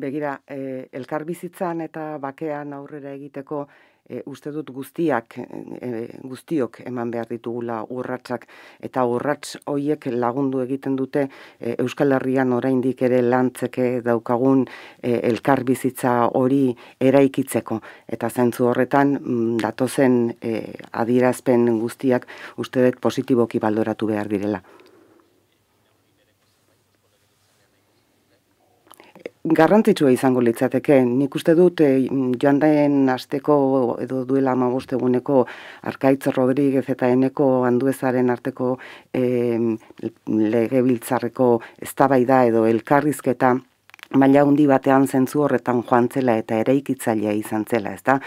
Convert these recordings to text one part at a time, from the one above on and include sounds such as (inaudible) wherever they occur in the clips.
begira, e, elkarbizitzan eta bakean aurrera egiteko eh, uste dut guztiak, eh, guztiok eman behar ditugula urratsak eta urrats hoiek lagundu egiten dute e, Euskal Herrian oraindik ere lantzeke daukagun e, elkarbizitza hori eraikitzeko. Eta zentzu horretan mm, datozen e, adierazpen guztiak uste dut positiboki baldoratu behar direla. garrantzitsua izango litzateke. Nik uste dut e, joan daen asteko edo duela amabosteguneko Arkaitz Rodriguez eta eneko anduezaren arteko e, legebiltzarreko eztabaida edo elkarrizketa maila handi batean zentzu horretan joan zela eta eraikitzailea izan zela, ezta?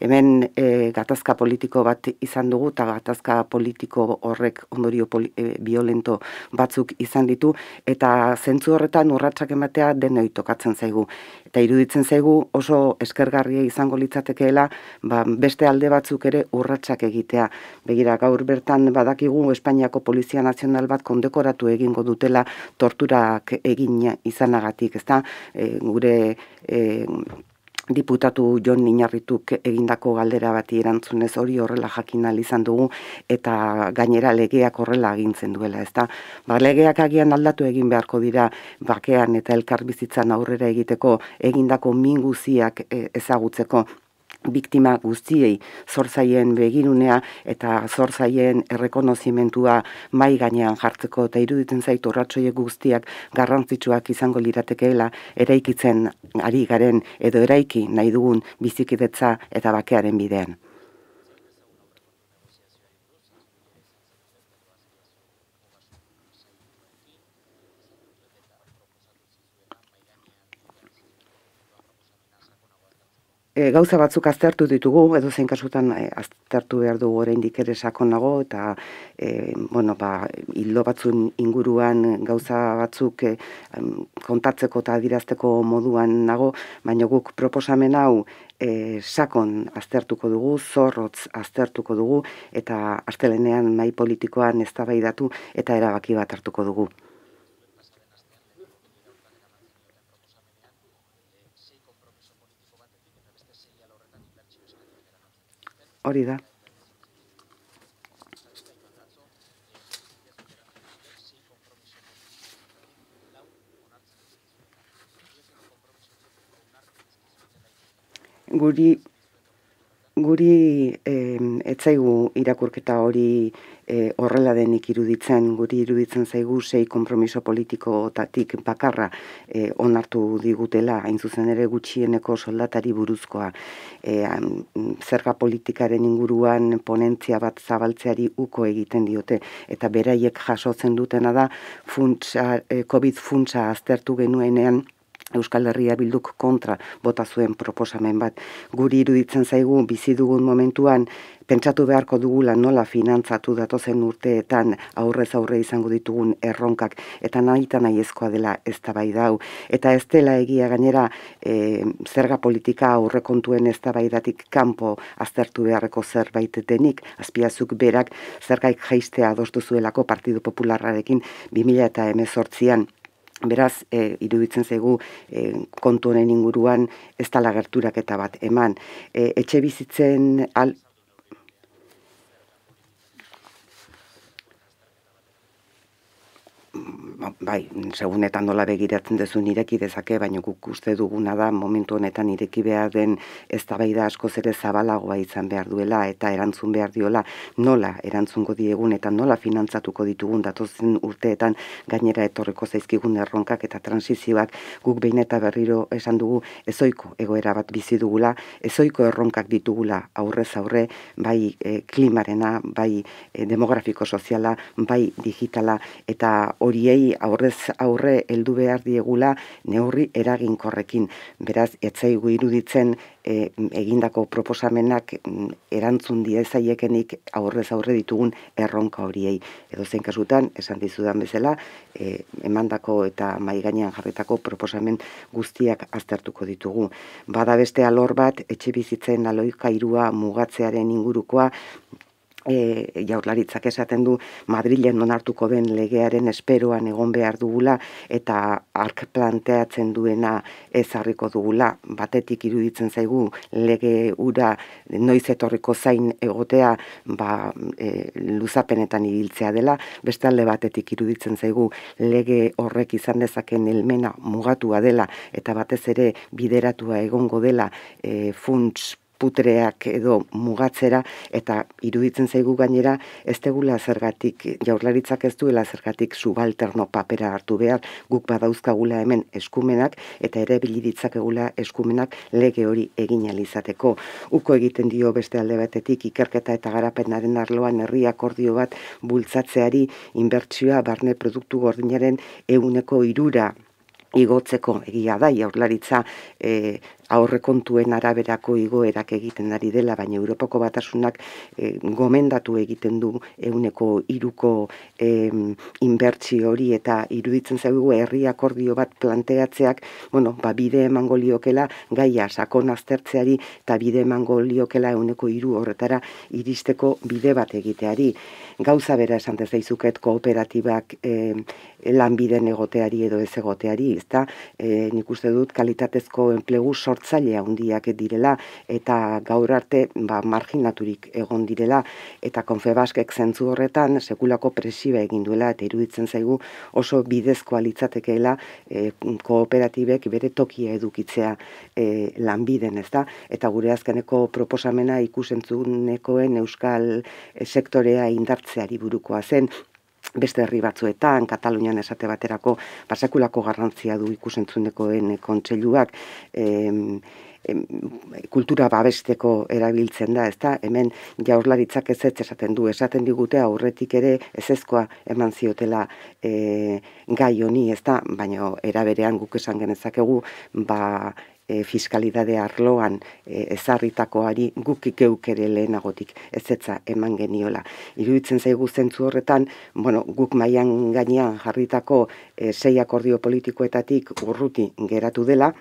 Hemen e, gatazka politiko bat izan dugu eta gatazka politiko horrek ondorio poli, violento e, batzuk izan ditu eta zentzu horretan urratsak ematea denoi tokatzen zaigu eta iruditzen zaigu oso eskergarria izango litzatekeela ba, beste alde batzuk ere urratsak egitea. Begira, gaur bertan badakigu Espainiako Polizia Nazional bat kondekoratu egingo dutela torturak egin izanagatik, ezta e, gure e, diputatu Jon Inarrituk egindako galdera bati erantzunez hori horrela jakin izan dugu eta gainera legeak horrela agintzen duela, ezta? Ba, legeak agian aldatu egin beharko dira bakean eta elkarbizitzan aurrera egiteko egindako minguziak guztiak eh, ezagutzeko biktima guztiei zorzaien begirunea eta zorzaien errekonozimentua mai gainean jartzeko eta iruditzen zaitu horratsoiek guztiak garrantzitsuak izango liratekeela eraikitzen ari garen edo eraiki nahi dugun bizikidetza eta bakearen bidean. e, gauza batzuk aztertu ditugu, edo zein kasutan e, aztertu behar du horrein ere sakon nago, eta e, bueno, ba, hildo batzun inguruan gauza batzuk e, kontatzeko eta dirazteko moduan nago, baina guk proposamen hau e, sakon aztertuko dugu, zorrotz aztertuko dugu, eta astelenean nahi politikoan eztabaidatu eta erabaki bat hartuko dugu. hori da. Guri guri e, etzaigu irakurketa hori e, denik iruditzen, guri iruditzen zaigu sei konpromiso politiko tatik bakarra e, onartu digutela, hain zuzen ere gutxieneko soldatari buruzkoa. E, zerga politikaren inguruan ponentzia bat zabaltzeari uko egiten diote, eta beraiek jasotzen dutena da, funtsa, e, COVID-funtsa aztertu genuenean, Euskal Herria Bilduk kontra bota zuen proposamen bat. Guri iruditzen zaigu bizi dugun momentuan pentsatu beharko dugula nola finantzatu datozen urteetan aurrez aurre izango ditugun erronkak eta nahita nahi ezkoa dela ez da bai dau. Eta ez dela egia gainera eh, zerga politika aurrekontuen ez da bai datik kanpo aztertu beharreko zerbait denik azpiazuk berak zergaik jaistea adostu zuelako Partidu Popularrarekin 2000 eta emezortzian Beraz, e, iruditzen zaigu e, kontu honen inguruan ez da lagerturak eta bat eman. E, etxe bizitzen al, Ba, bai, segunetan nola begiratzen duzu nireki dezake, baina guk uste duguna da momentu honetan nireki behar den eztabaida da bai asko zere zabalagoa izan behar duela eta erantzun behar diola nola erantzungo diegun eta nola finantzatuko ditugun datozen urteetan gainera etorreko zaizkigun erronkak eta transizioak guk behin eta berriro esan dugu ezoiko egoera bat bizi dugula, ezoiko erronkak ditugula aurrez aurre bai eh, klimarena, bai eh, demografiko soziala, bai digitala eta horiei aurrez aurre heldu behar diegula neurri eraginkorrekin. Beraz, etzaigu iruditzen eh, egindako proposamenak mm, erantzun diezaiekenik aurrez aurre ditugun erronka horiei. Edo kasutan, esan dizudan bezala, eh, emandako eta mai gainean jarretako proposamen guztiak aztertuko ditugu. Bada beste alor bat, etxe bizitzen aloika irua mugatzearen ingurukoa, e, jaurlaritzak esaten du Madrilen onartuko den legearen esperoan egon behar dugula eta ark planteatzen duena ezarriko dugula batetik iruditzen zaigu lege ura noiz etorriko zain egotea ba, e, luzapenetan ibiltzea dela bestalde batetik iruditzen zaigu lege horrek izan dezaken elmena mugatua dela eta batez ere bideratua egongo dela e, funts putreak edo mugatzera eta iruditzen zaigu gainera ez degula zergatik jaurlaritzak ez duela zergatik subalterno papera hartu behar guk badauzkagula hemen eskumenak eta ere biliditzak egula eskumenak lege hori egin alizateko. Uko egiten dio beste alde batetik ikerketa eta garapenaren arloan herri akordio bat bultzatzeari inbertsioa barne produktu gordinaren euneko irura igotzeko egia da jaurlaritza eh, aurrekontuen araberako igoerak egiten ari dela, baina Europako batasunak eh, gomendatu egiten du euneko iruko e, inbertsi hori eta iruditzen zaigu herri akordio bat planteatzeak, bueno, ba, bide emango liokela gaia sakon aztertzeari eta bide emango liokela euneko iru horretara iristeko bide bat egiteari. Gauza bera esan dezaizuket kooperatibak e, lanbiden egoteari edo ez egoteari, ezta? E, nik uste dut kalitatezko enplegu sort sortzaile handiak direla eta gaur arte ba, marginaturik egon direla eta konfebaskek zentzu horretan sekulako presiba egin duela eta iruditzen zaigu oso bidezkoa litzatekeela e, kooperatibek bere tokia edukitzea e, lanbiden ez da eta gure azkeneko proposamena ikusentzunekoen euskal sektorea indartzeari burukoa zen beste herri batzuetan, Katalunian esate baterako pasakulako garrantzia du ikusentzuneko eh, kontseiluak, kultura babesteko erabiltzen da, ezta hemen jaurlaritzak ez ez esaten du, esaten digute aurretik ere ez eman ziotela eh, gai honi, ezta baina eraberean guk esan genezakegu, ba e, fiskalidade arloan e, ezarritakoari gukik eukere lehenagotik ez eman geniola. Iruditzen zaigu zentzu horretan, bueno, guk mailan gainean jarritako e, akordio politikoetatik urruti geratu dela,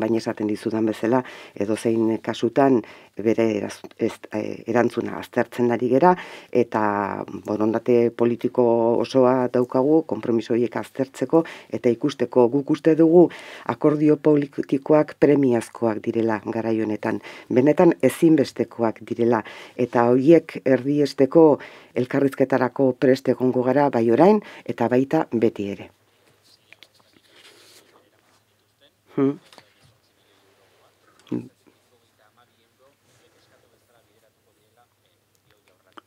baina esaten dizudan bezala, edo kasutan bere e, erantzuna aztertzen ari gera, eta borondate politiko osoa daukagu, kompromisoiek aztertzeko, eta ikusteko guk uste dugu akordio politikoak premiazkoak direla honetan. Benetan ezinbestekoak direla, eta horiek erdiesteko elkarrizketarako preste gongo gara bai orain, eta baita beti ere. Hmm.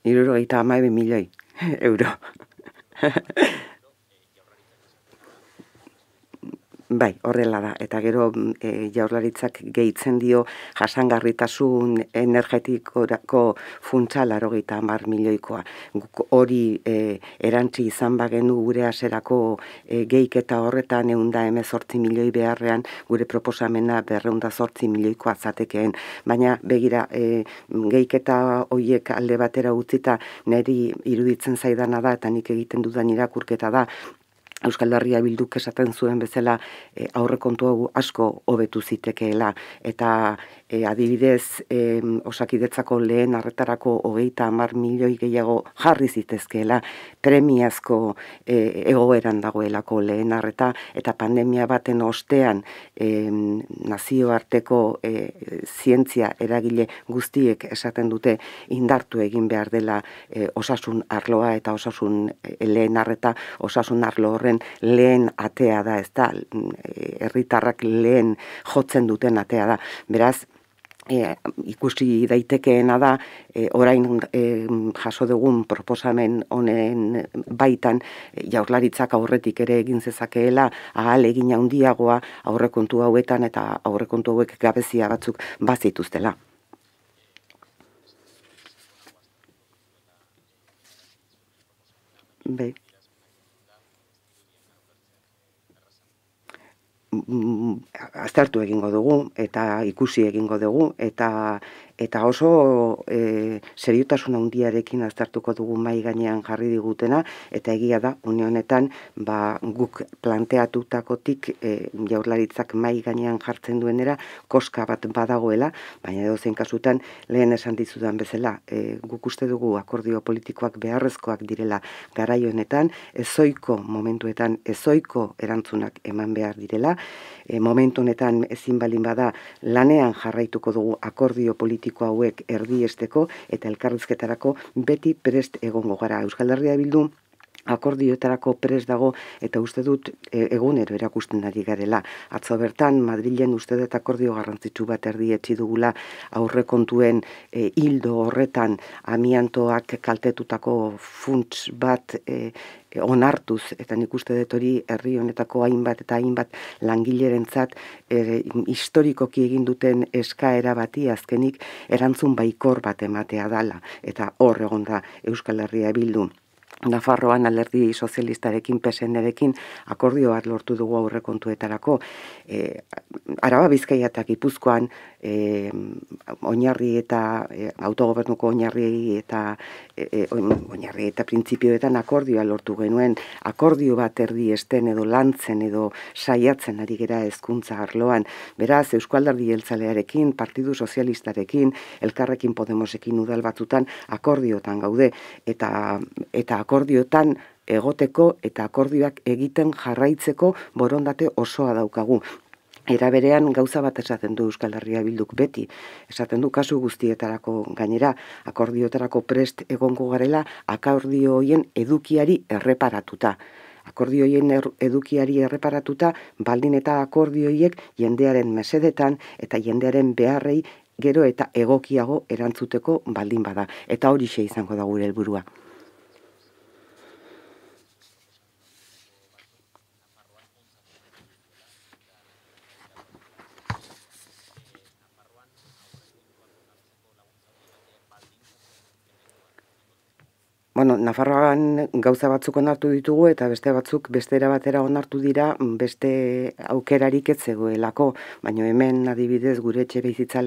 Y luego está más de mil (laughs) euros. Bai, horrela da. Eta gero mm, e, jaurlaritzak gehitzen dio jasangarritasun energetikorako funtsa laro mar milioikoa. Guk hori e, erantzi izan bagenu gure aserako e, geiketa horretan eunda emezortzi milioi beharrean gure proposamena berreunda sortzi milioikoa zatekeen. Baina begira, e, geiketa hoiek alde batera utzita neri iruditzen zaidana da eta nik egiten dudan irakurketa da Euskal Herria bilduk esaten zuen bezala e, aurrekontu hau asko hobetu zitekeela eta e, adibidez e, osakidetzako lehen arretarako hogeita hamar milioi gehiago jarri zitezkeela premiazko e, egoeran dagoelako lehen arreta eta pandemia baten ostean e, nazioarteko e, zientzia eragile guztiek esaten dute indartu egin behar dela e, osasun arloa eta osasun e, lehen arreta osasun arlo horren lehen atea da ez da mm, e, herritarrak lehen jotzen duten atea da beraz E, ikusi daitekeena da e, orain e, jaso dugun proposamen honen baitan e, jaurlaritzak aurretik ere egin zezakeela ahal egin handiagoa aurrekontu hauetan eta aurrekontu hauek gabezia batzuk bazituztela. Bai. Mm, mm, aztertu egingo dugu eta ikusi egingo dugu eta eta oso e, seriotasun handiarekin aztertuko dugu mai gainean jarri digutena eta egia da une honetan ba guk planteatutakotik e, jaurlaritzak mai gainean jartzen duenera koska bat badagoela baina edo zein kasutan lehen esan dizudan bezala e, guk uste dugu akordio politikoak beharrezkoak direla garaio honetan ezoiko momentuetan ezoiko erantzunak eman behar direla e, momentu honetan ezin balin bada lanean jarraituko dugu akordio politikoak politiko hauek erdiesteko eta elkarrizketarako beti prest egongo gara Euskal Herria bildu akordioetarako prez dago eta uste dut e, egunero erakusten ari garela. Atzo bertan Madrilen uste dut akordio garrantzitsu bat etzi dugula aurrekontuen e, hildo horretan amiantoak kaltetutako funts bat e, e, onartuz, eta nik uste dut hori herri honetako hainbat eta hainbat langilerentzat e, historikoki eginduten eskaera bati azkenik erantzun baikor bat ematea dala, eta hor egon da Euskal Herria bildu. Nafarroan alerdi sozialistarekin, psn akordio akordioa lortu dugu aurrekontuetarako. E, araba bizkaia eta gipuzkoan, e, oinarri eta autogobernuko oinarri eta e, e, e oinarri eta printzipioetan akordioa lortu genuen akordio bat erdi esten edo lantzen edo saiatzen ari gera hezkuntza arloan beraz euskaldardi partidu sozialistarekin elkarrekin podemosekin udal batutan akordiotan gaude eta eta akordiotan egoteko eta akordioak egiten jarraitzeko borondate osoa daukagu. Era berean gauza bat esaten du Euskal Herria Bilduk beti, esaten du kasu guztietarako gainera akordiotarako prest egongo garela akordio hoien edukiari erreparatuta. Akordioien er, edukiari erreparatuta, baldin eta akordioiek jendearen mesedetan eta jendearen beharrei gero eta egokiago erantzuteko baldin bada. Eta hori xe izango da gure helburua. bueno, Nafarroan gauza batzuk onartu ditugu eta beste batzuk bestera batera onartu dira mm, beste aukerarik ez zegoelako, baina hemen adibidez gure etxe bizitza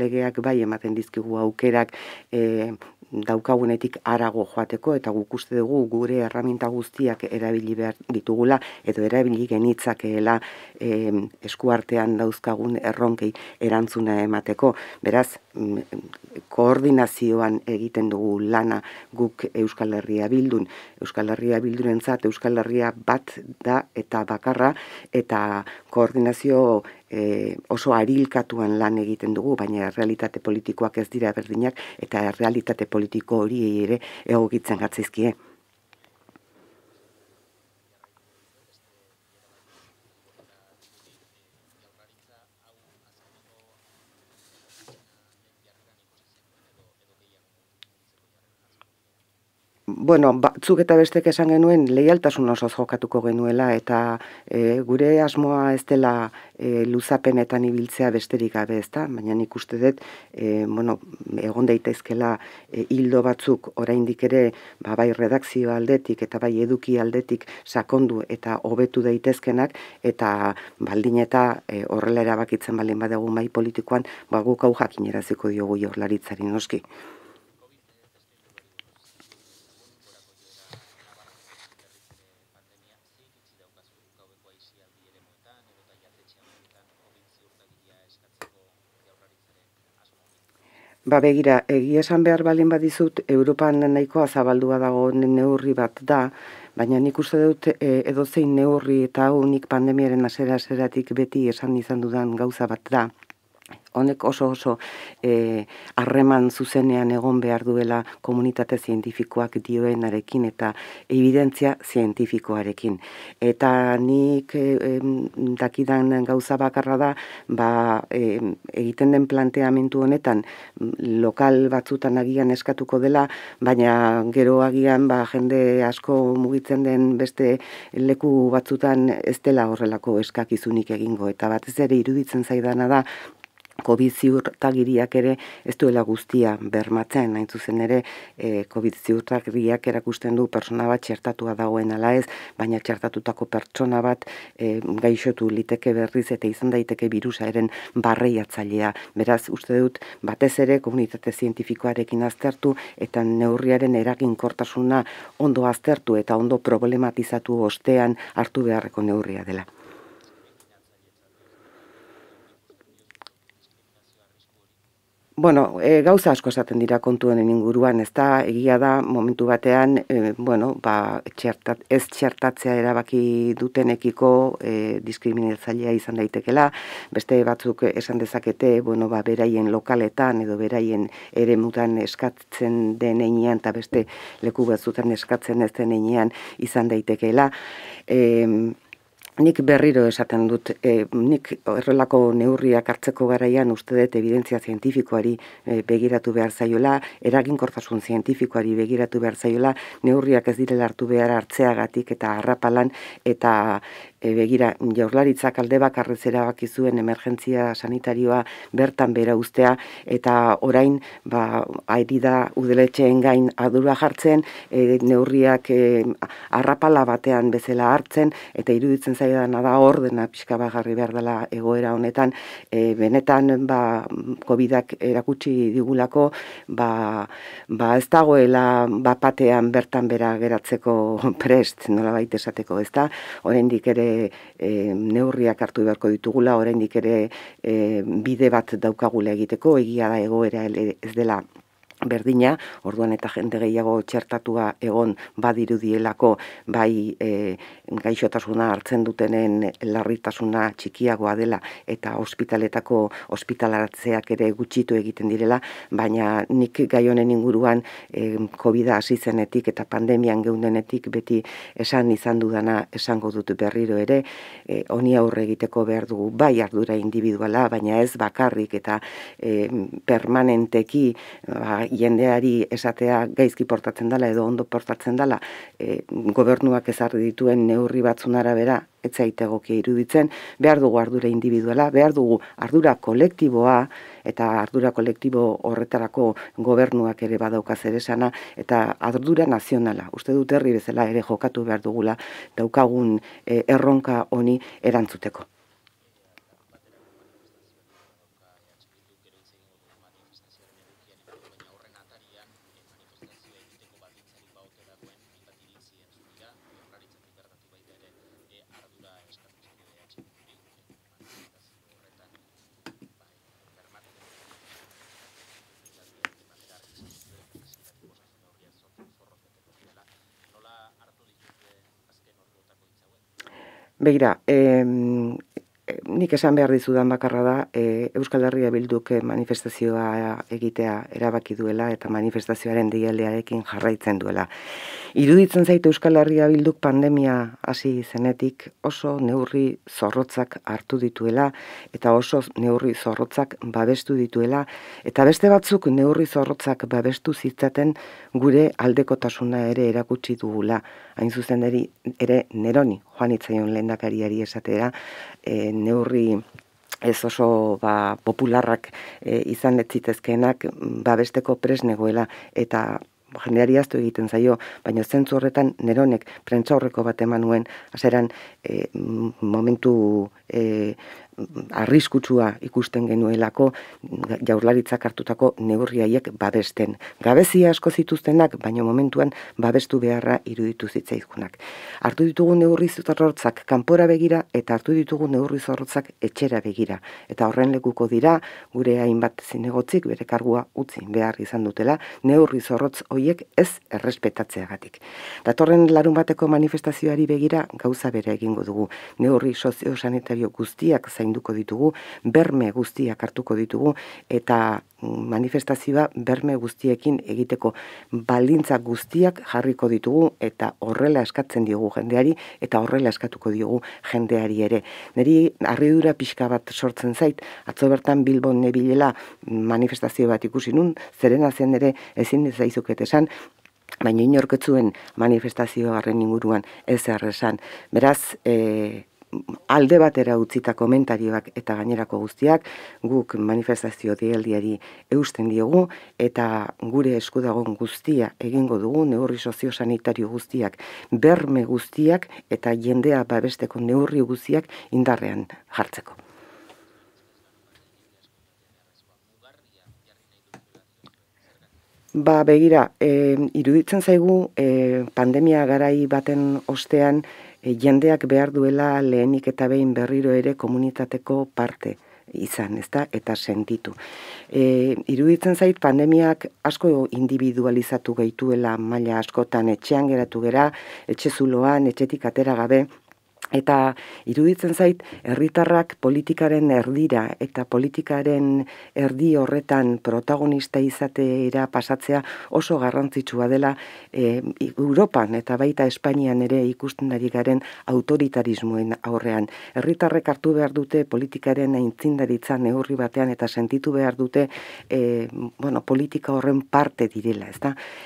bai ematen dizkigu aukerak eh, daukagunetik arago joateko eta guk uste dugu gure erraminta guztiak erabili behar ditugula edo erabili genitzakeela eskuartean dauzkagun erronkei erantzuna emateko. Beraz, mm, koordinazioan egiten dugu lana guk Euskal Herria bildun. Euskal Herria bildurentzat Euskal Herria bat da eta bakarra eta koordinazio e, oso arilkatuan lan egiten dugu, baina realitate politikoak ez dira berdinak eta realitate politiko hori ere egokitzen gatzizkie. bueno, batzuk eta bestek esan genuen leialtasun oso jokatuko genuela eta e, gure asmoa ez dela e, luzapenetan ibiltzea besterik gabe ez baina nik uste dut, e, bueno, egon daitezkela e, hildo batzuk oraindik ere, ba, bai redakzio aldetik eta bai eduki aldetik sakondu eta hobetu daitezkenak eta baldin eta e, horrela erabakitzen baldin badago mai politikoan, ba, guk hau jakin eraziko diogu jorlaritzari noski. Ba begira, egia esan behar balin badizut, Europan nahikoa zabaldua dago neurri bat da, baina nik uste dut e, edozein neurri eta unik pandemiaren asera aseratik beti esan izan dudan gauza bat da honek oso oso e, harreman zuzenean egon behar duela komunitate zientifikoak dioenarekin eta evidentzia zientifikoarekin. Eta nik e, dakidan gauza bakarra da, ba, e, egiten den planteamentu honetan lokal batzutan agian eskatuko dela, baina gero agian ba, jende asko mugitzen den beste leku batzutan ez dela horrelako eskakizunik egingo. Eta batez ere iruditzen zaidana da, COVID ziurtagiriak ere ez duela guztia bermatzen, hain zuzen ere e, COVID ziurtagiriak erakusten du pertsona bat txertatua dagoen ala ez, baina txertatutako pertsona bat eh, gaixotu liteke berriz eta izan daiteke virusa eren barrei atzalea. Beraz, uste dut batez ere komunitate zientifikoarekin aztertu eta neurriaren eragin kortasuna ondo aztertu eta ondo problematizatu ostean hartu beharreko neurria dela. Bueno, e, gauza asko esaten dira kontuen inguruan, ez da, egia da, momentu batean, e, bueno, ba, txertat, ez txertatzea erabaki dutenekiko e, diskriminatzailea izan daitekela, beste batzuk esan dezakete, bueno, ba, beraien lokaletan edo beraien ere mutan eskatzen den einean, eta beste leku batzutan eskatzen ez den izan daitekeela. Nik berriro esaten dut, e, nik errelako neurriak hartzeko garaian uste dut evidentzia zientifikoari eh, begiratu behar zaiola, eraginkortasun zientifikoari begiratu behar zaiola, neurriak ez direla hartu behar hartzeagatik eta harrapalan eta e, begira, jaurlaritzak alde bakarrez erabaki zuen emergentzia sanitarioa bertan bera ustea, eta orain, ba, ari da udeletxeen gain adura jartzen, e, neurriak e, arrapala batean bezala hartzen, eta iruditzen zaidan, da ordena pixka bagarri behar dela egoera honetan, e, benetan, ba, covidak erakutsi digulako, ba, ba, ez dagoela bat batean bertan bera geratzeko prest, nola esateko, ez da, oraindik ere e, neurriak hartu beharko ditugula oraindik ere eh, bide bat daukagula egiteko egia da egoera ez dela berdina, orduan eta jende gehiago txertatua egon badiru bai e, gaixotasuna hartzen dutenen larritasuna txikiagoa dela eta ospitaletako ospitalaratzeak ere gutxitu egiten direla, baina nik gai honen inguruan e, COVID-a eta pandemian geundenetik beti esan izan dudana esango dut berriro ere, e, honi aurre egiteko behar dugu bai ardura individuala, baina ez bakarrik eta e, permanenteki ba, jendeari esatea gaizki portatzen dela edo ondo portatzen dela e, gobernuak ezarri dituen neurri batzun arabera etzaite goki iruditzen behar dugu ardura indibiduala behar dugu ardura kolektiboa eta ardura kolektibo horretarako gobernuak ere badauka zeresana eta ardura nazionala uste dut herri bezala ere jokatu behar dugula daukagun e, erronka honi erantzuteko Beira, em, nik esan behar dizudan bakarra da, e, Euskal Herria Bilduk eh, manifestazioa egitea erabaki duela eta manifestazioaren deialdearekin jarraitzen duela. Iruditzen zaite Euskal Herria Bilduk pandemia hasi zenetik oso neurri zorrotzak hartu dituela eta oso neurri zorrotzak babestu dituela eta beste batzuk neurri zorrotzak babestu zitzaten gure aldekotasuna ere erakutsi dugula. Hain zuzen ere neroni joan itzaion lehendakariari esatera e, neurri ez oso ba, popularrak e, izan letzitezkenak babesteko presnegoela eta Ba, jendeari aztu egiten zaio, baina zentzu horretan neronek prentza horreko bat emanuen, azeran e, momentu e, arriskutsua ikusten genuelako jaurlaritzak hartutako neurriaiek babesten. Gabezia asko zituztenak, baina momentuan babestu beharra iruditu zitzaizkunak. Artu ditugu neurri zorrotzak kanpora begira eta hartu ditugu neurri zorrotzak etxera begira. Eta horren lekuko dira, gure hainbat zinegotzik bere kargua utzi behar izan dutela, neurri zorrotz hoiek ez errespetatzeagatik. Datorren larun bateko manifestazioari begira gauza bere egingo dugu. Neurri sozio sanitario guztiak zain zainduko ditugu, berme guztiak hartuko ditugu, eta mm, manifestazioa berme guztiekin egiteko baldintza guztiak jarriko ditugu, eta horrela eskatzen diogu jendeari, eta horrela eskatuko diogu jendeari ere. Neri harridura pixka bat sortzen zait, atzo bertan Bilbon nebilela manifestazio bat ikusi nun, zerena zen ere ezin zaizuket esan, baina inorketzuen manifestazioarren inguruan ez erresan. Beraz, eh, alde batera utzita komentarioak eta gainerako guztiak guk manifestazio dieldiari eusten diogu eta gure eskudagon guztia egingo dugu neurri soziosanitario guztiak berme guztiak eta jendea babesteko neurri guztiak indarrean jartzeko. Ba, begira, e, iruditzen zaigu eh, pandemia garai baten ostean e, jendeak behar duela lehenik eta behin berriro ere komunitateko parte izan, ezta, eta sentitu. E, iruditzen zait pandemiak asko individualizatu gehituela maila askotan etxean geratu gera, etxe zuloan, etxetik atera gabe, Eta iruditzen zait, herritarrak politikaren erdira eta politikaren erdi horretan protagonista izateera pasatzea oso garrantzitsua dela e, Europan eta baita Espainian ere ikusten ari autoritarismoen aurrean. Herritarrek hartu behar dute politikaren aintzindaritza neurri batean eta sentitu behar dute eh, bueno, politika horren parte direla. Ez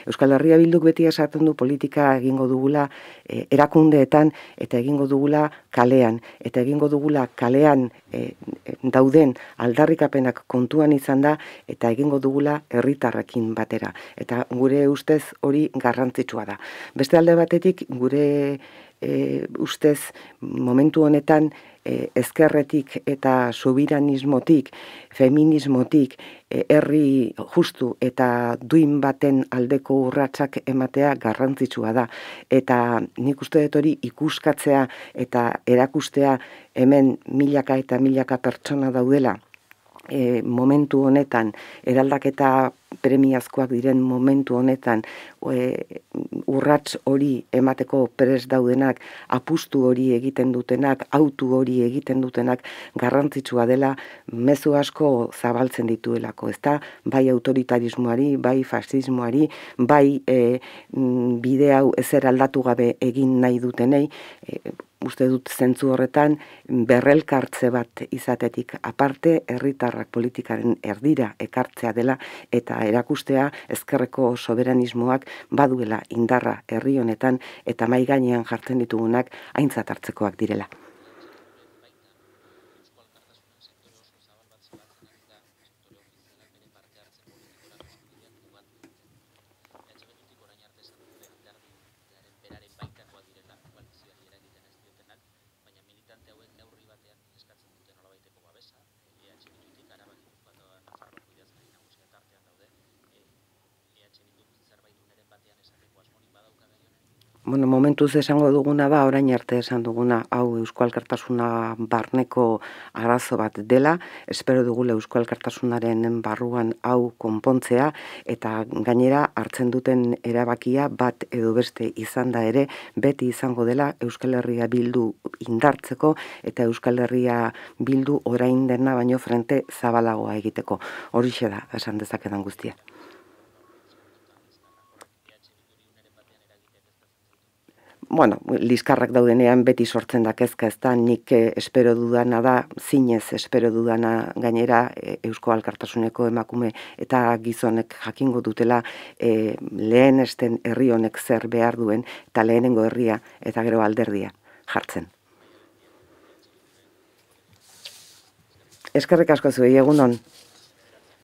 Euskal Herria Bilduk beti esaten du politika egingo dugula eh, erakundeetan eta egingo dugula dugula kalean eta egingo dugula kalean e, dauden aldarrikapenak kontuan izan da eta egingo dugula herritarrekin batera eta gure ustez hori garrantzitsua da beste alde batetik gure e, ustez momentu honetan e, ezkerretik eta subiranismotik, feminismotik, e, herri justu eta duin baten aldeko urratsak ematea garrantzitsua da. Eta nik uste dut hori ikuskatzea eta erakustea hemen milaka eta milaka pertsona daudela. E, momentu honetan eraldaketa premiazkoak diren momentu honetan e, urrats hori emateko pres daudenak apustu hori egiten dutenak autu hori egiten dutenak garrantzitsua dela mezu asko zabaltzen dituelako ez da bai autoritarismoari bai fasismoari bai e, mm, bide hau ezer aldatu gabe egin nahi dutenei e, uste dut zentzu horretan berrelkartze bat izatetik aparte herritarrak politikaren erdira ekartzea dela eta erakustea ezkerreko soberanismoak baduela indarra herri honetan eta mai gainean jartzen ditugunak aintzat hartzekoak direla. bueno, momentuz esango duguna ba, orain arte esan duguna, hau Euskal Kartasuna barneko arazo bat dela, espero dugu Euskal Kartasunaren barruan hau konpontzea, eta gainera hartzen duten erabakia bat edo beste izan da ere, beti izango dela Euskal Herria bildu indartzeko, eta Euskal Herria bildu orain dena baino frente zabalagoa egiteko. Horixe da, esan dezakedan guztia. bueno, liskarrak daudenean beti sortzen da kezka ez da, nik eh, espero dudana da, zinez espero dudana gainera e, Eusko Alkartasuneko emakume eta gizonek jakingo dutela e, lehen esten herri honek zer behar duen eta lehenengo herria eta gero alderdia jartzen. Eskerrik asko zuei egunon.